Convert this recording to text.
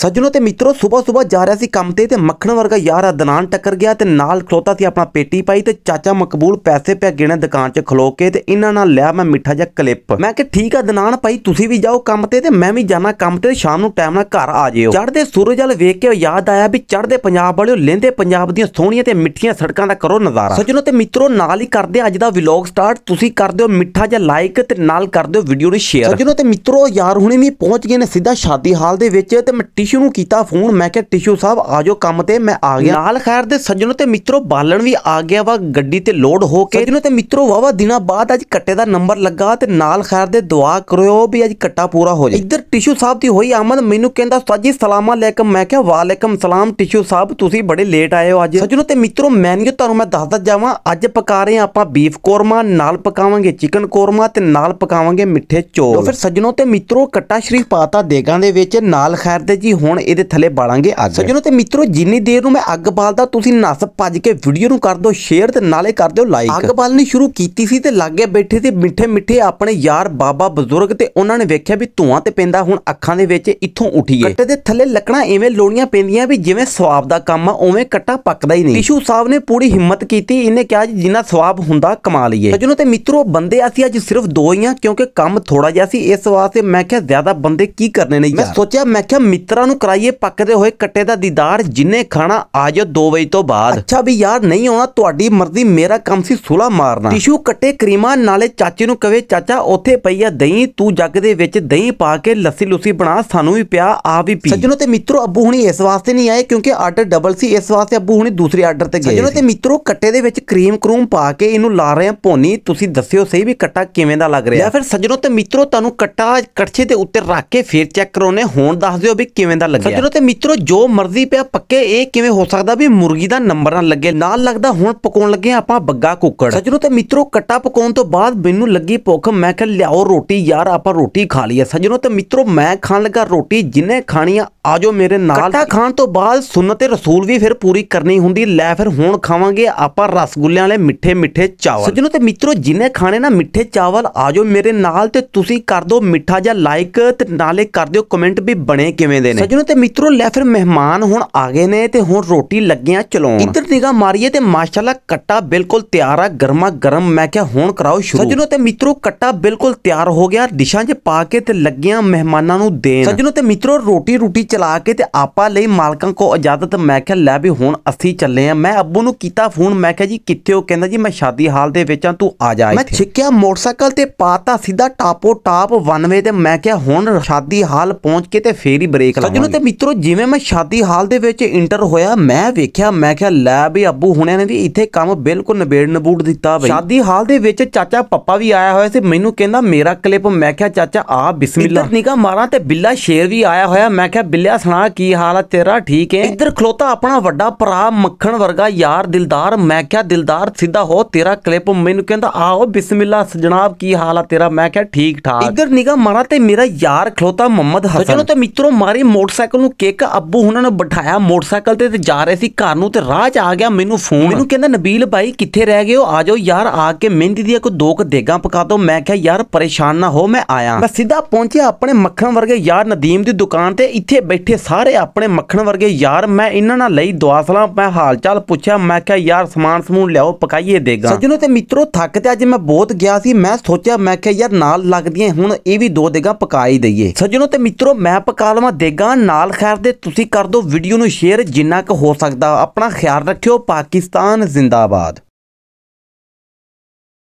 ਸੱਜਣੋ ਤੇ ਮਿੱਤਰੋ ਸਵੇਰ ਸਵੇਰ ਜਾ ਰਿਹਾ ਸੀ ਕੰਮ ਤੇ ਤੇ ਮੱਖਣ ਵਰਗਾ ਯਾਰ ਅਦਨਾਨ ਟੱਕਰ ਗਿਆ ਤੇ ਨਾਲ ਖਲੋਤਾ ਸੀ ਆਪਣਾ ਪੇਟੀ ਪਾਈ ਤੇ ਚਾਚਾ ਮਕਬੂਲ ਪੈਸੇ ਪਿਆ ਗਿਣੇ ਦੁਕਾਨ 'ਚ ਖਲੋ ਕੇ ਤੇ ਇਹਨਾਂ ਨਾਲ ਲਿਆ ਮੈਂ ਮਿੱਠਾ ਜਿਹਾ ਕਲਿੱਪ ਮੈਂ ਕਿ ਠੀਕ ਆ ਦਨਾਨ ਭਾਈ ਤੁਸੀਂ ਵੀ ਜਾਓ ਕੰਮ ਤੇ ਤੇ ਮੈਂ ਵੀ ਜਾਣਾ ਕੰਮ ਤੇ ਸ਼ਾਮ ਨੂੰ ਟਾਈਮ ਨਾਲ ਘਰ ਆ ਜਿਓ ਚੜ੍ਹਦੇ ਸੂਰਜ ਵਾਲ ਵੇਖ ਕੇ ਯਾਦ ਆਇਆ ਵੀ ਚੜ੍ਹਦੇ ਪੰਜਾਬ ਵਾਲਿਓ ਲੈਂਦੇ ਪੰਜਾਬ ਦੀਆਂ ਸੋਹਣੀਆਂ ਤੇ ਮਿੱਠੀਆਂ ਸੜਕਾਂ ਦਾ ਕਰੋ ਨਜ਼ਾਰਾ ਸੱਜਣੋ ਤੇ ਮਿੱਤਰੋ ਨਾਲ ਹੀ ਕਰਦੇ ਅੱਜ ਦਾ ਵਲੌਗ ਸਟਾਰਟ ਤੁਸੀਂ ਕਰ ਦਿਓ ਮਿੱਠਾ ਜਿਹਾ ਲਾਈਕ ਤੇ ਨਾਲ ਕਰ ਦਿਓ ਵੀਡੀਓ ਨੂੰ ਸ਼ੇਅਰ ਸੱਜਣੋ ਤੇ ਮਿੱਤਰੋ ਯਾਰ ਹੁਣੇ ਵੀ ਪਹੁੰਚ ਗਏ ਨੇ ਸਿੱਧਾ ਸ਼ਾਦੀ ਹਾਲ ਦੇ ਵਿੱਚ ਤੇ ਟਿਸ਼ੂ ਨੂੰ ਕੀਤਾ ਫੋਨ ਮੈਂ ਕਿਹਾ ਟਿਸ਼ੂ ਸਾਹਿਬ ਆਜੋ ਕੰਮ ਤੇ ਮੈਂ ਆ ਗਿਆ ਨਾਲ ਖੈਰ ਦੇ ਸੱਜਣੋ ਤੇ ਮਿੱਤਰੋ ਬਾਲਣ ਵੀ ਆ ਗਿਆ ਵਾ ਗੱਡੀ ਤੇ ਲੋਡ ਹੋ ਕੇ ਸੱਜਣੋ ਤੇ ਮਿੱਤਰੋ ਵਾਵਾ ਦਿਨਾਂ ਬਾਅਦ ਅੱਜ ਕੱਟੇ ਦਾ ਨੰਬਰ ਲੱਗਾ ਤੇ ਨਾਲ ਖੈਰ ਦੇ ਦੁਆ ਕਰਿਓ ਵੀ ਅੱਜ ਕੱਟਾ ਪੂਰਾ ਹੋ ਜਾਏ ਇੱਧਰ ਟਿਸ਼ੂ ਸਾਹਿਬ ਦੀ ਹੋਈ ਆਮਦ ਮੈਨੂੰ ਕਹਿੰਦਾ ਸਾਜੀ ਸਲਾਮ ਅਲੈਕਮ ਮੈਂ ਕਿਹਾ ਵਾਲੇਕਮ ਸਲਾਮ ਟਿਸ਼ੂ ਸਾਹਿਬ ਤੁਸੀਂ ਬੜੇ ਲੇਟ ਆਏ ਹੋ ਅੱਜ ਸੱਜਣੋ ਤੇ ਮਿੱਤਰੋ ਮੈਨੂ ਤੁਹਾਨੂੰ ਮੈਂ ਦੱਸਦਾ ਜਾਵਾਂ ਅੱਜ ਪਕਾ ਰਹੇ ਆਪਾਂ ਬੀਫ ਕੋਰਮਾ ਨਾਲ ਪਕਾਵਾਂਗੇ ਚਿਕਨ ਕੋਰਮਾ ਤੇ ਨਾਲ ਪਕਾਵਾਂਗੇ ਮਿੱਠੇ ਚੌਲ ਫਿਰ ਸੱਜਣੋ ਤੇ ਮਿੱਤਰੋ ਕੱਟਾ ਸ਼ਰੀਫ ਪਾਤਾ ਦੇਗਾਂ ਦੇ ਵਿੱਚ ਨਾਲ ਖੈਰ ਤੇ ਜੀ ਅਸੀਂ ਹੁਣ ਇਹਦੇ ਥੱਲੇ ਬਾਲਾਂਗੇ ਅੱਗ ਸੋ ਤੇ ਮਿੱਤਰੋ ਜਿੰਨੀ ਦੇਰ ਨੂੰ ਮੈਂ ਅੱਗ ਬਾਲਦਾ ਤੁਸੀਂ ਨਸ ਭੱਜ ਕੇ ਵੀਡੀਓ ਨੂੰ ਕਰ ਦਿਓ ਸ਼ੇਅਰ ਤੇ ਨਾਲੇ ਕਰ ਦਿਓ ਲਾਈਕ ਅੱਗ ਬਾਲਣੀ ਸ਼ੁਰੂ ਕੀਤੀ ਸੀ ਤੇ ਲੱਗੇ ਬੈਠੇ ਸੀ ਮਿੱਠੇ ਮਿੱਠੇ ਆਪਣੇ ਯਾਰ ਬਾਬਾ ਬਜ਼ੁਰਗ ਤੇ ਉਹਨਾਂ ਨੇ ਵੇਖਿਆ ਵੀ ਧੂਆਂ ਤੇ ਪੈਂਦਾ ਹੁਣ ਅੱਖਾਂ ਦੇ ਵਿੱਚ ਇੱਥੋਂ ਉੱਠੀਏ ਕੱਟੇ ਦੇ ਥੱਲੇ ਲੱਕੜਾਂ ਐਵੇਂ ਲੋਣੀਆਂ ਪੈਂਦੀਆਂ ਵੀ ਜਿਵੇਂ ਸਵਾਬ ਦਾ ਕੰਮ ਆ ਉਵੇਂ ਕੱਟਾ ਪੱਕਦਾ ਹੀ ਨਹੀਂ ਟਿਸ਼ੂ ਸਾਹਿਬ ਨੇ ਪੂਰੀ ਹਿੰਮਤ ਕੀਤੀ ਇਹਨੇ ਕਿਹਾ ਜੀ ਜਿੰਨਾ ਸਵਾਬ ਹੁੰਦਾ ਕਮਾ ਲਈਏ ਸਜਣੋ ਤੇ ਮਿੱਤਰੋ ਬੰਦੇ ਅਸੀਂ ਅੱਜ ਸਿਰਫ ਦੋ ਹੀ ਆ ਕਿਉਂਕਿ ਕੰਮ ਥੋੜਾ ਜਿਹਾ ਸੀ ਇਸ ਵਾਸਤੇ ਮੈਂ ਕਿਹਾ ਜ਼ਿਆਦਾ ਬੰਦੇ ਕੀ ਕਰਨੇ ਨਹੀਂ ਮੈਂ ਸੋਚਿਆ ਮੈਂ ਕਿਹਾ ਮਿੱਤਰ ਮਿੱਤਰਾਂ ਨੂੰ ਕਰਾਈਏ ਪੱਕਦੇ ਹੋਏ ਕੱਟੇ ਦਾ ਦੀਦਾਰ ਜਿੰਨੇ ਖਾਣਾ ਆਜੋ 2 ਵਜੇ ਤੋਂ ਬਾਅਦ ਅੱਛਾ ਵੀ ਯਾਰ ਨਹੀਂ ਆਉਣਾ ਤੁਹਾਡੀ ਮਰਜ਼ੀ ਮੇਰਾ ਕੰਮ ਸੀ ਸੁਲਾ ਮਾਰਨਾ ਟਿਸ਼ੂ ਕੱਟੇ ਕਰੀਮਾ ਨਾਲੇ ਚਾਚੇ ਨੂੰ ਕਵੇ ਚਾਚਾ ਉੱਥੇ ਪਈਆ ਦਹੀਂ ਤੂੰ ਜੱਗ ਦੇ ਵਿੱਚ ਦਹੀਂ ਪਾ ਕੇ ਲੱਸੀ ਲੁੱਸੀ ਬਣਾ ਸਾਨੂੰ ਵੀ ਪਿਆ ਆ ਵੀ ਪੀ ਸੱਜਣੋ ਤੇ ਮਿੱਤਰੋ ਅੱਬੂ ਹੁਣੀ ਇਸ ਵਾਸਤੇ ਨਹੀਂ ਆਏ ਕਿਉਂਕਿ ਆਰਡਰ ਡਬਲ ਸੀ ਇਸ ਵਾਸਤੇ ਅੱਬੂ ਹੁਣੀ ਦੂਸਰੇ ਆਰਡਰ ਤੇ ਗਏ ਸੱਜਣੋ ਤੇ ਮਿੱਤਰੋ ਕੱਟੇ ਦੇ ਵਿੱਚ ਕਰੀਮ ਕਰੂਮ ਪਾ ਕੇ ਇਹਨੂੰ ਲਾ ਰਹੇ ਆ ਭੋਨੀ ਤੁਸੀਂ ਦੱਸਿਓ ਸਹੀ ਵੀ ਕੱਟਾ ਕਿਵੇਂ ਦਾ ਲੱਗ ਰਿਹਾ ਜਾਂ ਫਿਰ ਸੱਜਣੋ ਤੇ ਮਿੱਤਰੋ ਤੁਹਾਨੂੰ ਕੱਟਾ ਕੜਛੇ ਦੇ ਉੱਤੇ ਰੱਖ ਕੇ ਫੇਰ ਚੈੱਕ ਕਰਾਉਨੇ ਹੁਣ ਦੱਸ ਦਿਓ ਵੀ ਕਿਵੇਂ ਦਾ ਲੱਗਿਆ ਸੱਜਣੋ ਤੇ ਮਿੱਤਰੋ ਜੋ ਮਰਜ਼ੀ ਪਿਆ ਪੱਕੇ ਇਹ ਕਿਵੇਂ ਹੋ ਸਕਦਾ ਵੀ ਮੁਰਗੀ ਦਾ ਨੰਬਰ ਨਾ ਲੱਗੇ ਨਾਲ ਲੱਗਦਾ ਹੁਣ ਪਕਾਉਣ ਲੱਗੇ ਆਪਾਂ ਬੱਗਾ ਕੁੱਕੜ ਸੱਜਣੋ ਤੇ ਮਿੱਤਰੋ ਕੱਟਾ ਪਕਾਉਣ ਤੋਂ ਬਾਅਦ ਮੈਨੂੰ ਲੱਗੀ ਭੁੱਖ ਮੈਂ ਕਿਹਾ ਲਿਆਓ ਰੋਟੀ ਯਾਰ ਆਪਾਂ ਰੋਟੀ ਖਾ ਲਈਏ ਸੱਜਣੋ ਤੇ ਮਿੱਤਰੋ ਮੈਂ ਖਾਣ ਲੱਗਾ ਰੋਟੀ ਜਿਨੇ ਖਾਣੀਆਂ ਆਜੋ ਮੇਰੇ ਨਾਲ ਕੱਟਾ ਖਾਣ ਤੋਂ ਬਾਅਦ ਸੁਨਤ ਰਸੂਲ ਵੀ ਫਿਰ ਪੂਰੀ ਕਰਨੀ ਹੁੰਦੀ ਲੈ ਫਿਰ ਹੁਣ ਖਾਵਾਂਗੇ ਆਪਾਂ ਰਸਗੁੱਲਿਆਂ ਵਾਲੇ ਮਿੱਠੇ ਮਿੱਠੇ ਚਾਵਲ ਸੱਜਣੋ ਤੇ ਮਿੱਤਰੋ ਜਿਨੇ ਖਾਣੇ ਨਾ ਮਿੱਠੇ ਚਾਵਲ ਆਜੋ ਮੇਰੇ ਨਾਲ ਤੇ ਤੁਸੀਂ ਕਰ ਦਿਓ ਮਿੱਠਾ ਜਾਂ ਲਾਈਕ ਤੇ ਨਾਲੇ ਕਰ ਦਿਓ ਕਮੈਂਟ ਵੀ ਬਣੇ ਕਿਵੇਂ ਦੇ ਨੇ ਸੱਜਣੋ ਤੇ ਮਿੱਤਰੋ ਲੈ ਫਿਰ ਮਹਿਮਾਨ ਹੁਣ ਆ ਗਏ ਨੇ ਤੇ ਹੁਣ ਰੋਟੀ ਲੱਗਿਆਂ ਚਲੋ ਇੱਧਰ ਨਿਗਾ ਮਾਰੀਏ ਤੇ ਮਾਸ਼ਾਅੱਲਾ ਕੱਟਾ ਬਿਲਕੁਲ ਤਿਆਰ ਆ ਗਰਮਾ ਗਰਮ ਮੈਂ ਕਿਹਾ ਹੁਣ ਕਰਾਓ ਸ਼ੁਰੂ ਸੱਜਣੋ ਤੇ ਮਿੱਤਰੋ ਕੱਟਾ ਬਿਲਕੁਲ ਤਿਆਰ ਹੋ ਗਿਆ ਡਿਸ਼ਾਂ 'ਚ ਪਾ ਕੇ ਤੇ ਲੱਗਿਆਂ ਮਹਿਮਾਨਾਂ ਨੂੰ ਦੇਣ ਸੱਜਣੋ ਤੇ ਮਿੱਤਰੋ ਰੋਟੀ ਰੋਟੀ ਚਲਾ ਕੇ ਤੇ ਆਪਾਂ ਲਈ ਮਾਲਕਾਂ ਕੋ ਇਜਾਜ਼ਤ ਮੈਂ ਕਿਹਾ ਲੈ ਵੀ ਹੁਣ ਅਸੀਂ ਚੱਲੇ ਆ ਮੈਂ ਅੱਬੂ ਨੂੰ ਕੀਤਾ ਫੋਨ ਮੈਂ ਕਿਹਾ ਜੀ ਕਿੱਥੇ ਹੋ ਕਹਿੰਦਾ ਜੀ ਮੈਂ ਸ਼ਾਦੀ ਹਾਲ ਦੇ ਵਿੱਚ ਆ ਤੂੰ ਆ ਜਾ ਇੱਥੇ ਮੈਂ ਛਿੱਕਿਆ ਮੋਟਰਸਾਈਕਲ ਤੇ ਪਾਤਾ ਸਿੱਧਾ ਟਾਪੋ ਟਾਪ ਵਨਵੇ ਤੇ ਮੈਂ ਕਿਹਾ ਹੁਣ ਸ਼ਾਦੀ ਹਾਲ ਪਹੁੰਚ ਕੇ ਤੇ ਫੇਰ ਹੀ ਬ੍ਰੇਕ ਲਾ ਸੱਜਣੋ ਤੇ ਮਿੱਤਰੋ ਜਿਵੇਂ ਮੈਂ ਸ਼ਾਦੀ ਹਾਲ ਦੇ ਵਿੱਚ ਇੰਟਰ ਹੋਇਆ ਮੈਂ ਵੇਖਿਆ ਮੈਂ ਕਿਹਾ ਲੈ ਵੀ ਅੱਬੂ ਹੁਣਿਆਂ ਨੇ ਵੀ ਇੱਥੇ ਕੰਮ ਬਿਲਕੁਲ ਨਿਬੇੜ ਨਬੂੜ ਦਿੱਤਾ ਬਈ ਸ਼ਾਦੀ ਹਾਲ ਦੇ ਵਿੱਚ ਚਾਚਾ ਪੱਪਾ ਵੀ ਆਇਆ ਹੋਇਆ ਸੀ ਮੈਨੂੰ ਕਹਿੰਦਾ ਮੇਰਾ ਕਲਿੱਪ ਮੈਂ ਕਿਹਾ ਚਾਚਾ ਆ ਬਿਸਮਿਲ੍ਲਾ ਨਿਗਾ ਮਾਰਾਂ ਤੇ ਬਿੱਲਾ ਸ਼ੇਰ ਵੀ ਆਇਆ ਹੋਇਆ ਮੈਂ ਕਿਹਾ ਮਿਲਿਆ ਸੁਣਾ ਕੀ ਹਾਲ ਆ ਤੇਰਾ ਠੀਕ ਹੈ ਇੱਧਰ ਖਲੋਤਾ ਆਪਣਾ ਵੱਡਾ ਭਰਾ ਮੱਖਣ ਵਰਗਾ ਯਾਰ ਦਿਲਦਾਰ ਮੈਂ ਕਿਹਾ ਦਿਲਦਾਰ ਸਿੱਧਾ ਹੋ ਤੇਰਾ ਕਲਿੱਪ ਮੈਨੂੰ ਕਹਿੰਦਾ ਆਓ ਬਿਸਮਿਲ੍ਲਾ ਜਨਾਬ ਕੀ ਹਾਲ ਆ ਤੇਰਾ ਮੈਂ ਕਿਹਾ ਠੀਕ ਠਾਕ ਇੱਧਰ ਨਿਗਾ ਮਾਰਾ ਤੇ ਮੇਰਾ ਯਾਰ ਖਲੋਤਾ ਮੁਹੰਮਦ ਹਸਨ ਚਲੋ ਤੇ ਮਿੱਤਰੋ ਮਾਰੀ ਮੋਟਰਸਾਈਕਲ ਨੂੰ ਕਿੱਕ ਅੱਬੂ ਉਹਨਾਂ ਨੇ ਬਿਠਾਇਆ ਮੋਟਰਸਾਈਕਲ ਤੇ ਤੇ ਜਾ ਰਹੇ ਸੀ ਘਰ ਨੂੰ ਤੇ ਰਾਹ 'ਚ ਆ ਗਿਆ ਮੈਨੂੰ ਫੋਨ ਮੈਨੂੰ ਕਹਿੰਦਾ ਨਬੀਲ ਭਾਈ ਕਿੱਥੇ ਰਹਿ ਗਏ ਹੋ ਆ ਜਾਓ ਯਾਰ ਆ ਕੇ ਮਹਿੰਦੀ ਦੀਆਂ ਕੋ ਦੋ ਕ ਦੇਗਾ ਪਕਾ ਦੋ ਮੈਂ ਕਿਹਾ ਯਾਰ ਪਰੇਸ਼ਾਨ ਨਾ ਹੋ ਮੈਂ ਆਇਆ ਮੈਂ ਸਿੱਧਾ ਪਹੁੰਚਿਆ ਆਪਣੇ ਮੱਖਣ ਵਰਗੇ ਯਾਰ ਨਦੀਮ ਦੀ ਦੁਕਾਨ ਤੇ ਇੱਥੇ ਬੈਠੇ ਸਾਰੇ ਆਪਣੇ ਮੱਖਣ ਵਰਗੇ ਯਾਰ ਮੈਂ ਇਹਨਾਂ ਨਾਲ ਲਈ ਦੁਆਸਲਾ ਮੈਂ ਹਾਲਚਾਲ ਪੁੱਛਿਆ ਮੈਂ ਕਿਹਾ ਯਾਰ ਸਮਾਨ ਸਮੂਨ ਲਿਆਓ ਪਕਾਈਏ ਦੇਗਾ ਸੱਜਣੋ ਤੇ ਮਿੱਤਰੋ ਥੱਕ ਤੇ ਅੱਜ ਮੈਂ ਬਹੁਤ ਗਿਆ ਸੀ ਮੈਂ ਸੋਚਿਆ ਮੈਂ ਕਿਹਾ ਯਾਰ ਨਾਲ ਲੱਗਦੀਆਂ ਹੁਣ ਇਹ ਵੀ ਦੋ ਦੇਗਾ ਪਕਾ ਹੀ ਦਈਏ ਸੱਜਣੋ ਤੇ ਮਿੱਤਰੋ ਮੈਂ ਪਕਾ ਲਵਾਂ ਦੇਗਾ ਨਾਲ ਖੈਰ ਦੇ ਤੁਸੀਂ ਕਰ ਦਿਓ ਵੀਡੀਓ ਨੂੰ ਸ਼ੇਅਰ ਜਿੰਨਾ ਕੁ ਹੋ ਸਕਦਾ ਆਪਣਾ ਖਿਆਲ ਰੱਖਿਓ ਪਾਕਿਸਤਾਨ ਜ਼ਿੰਦਾਬਾਦ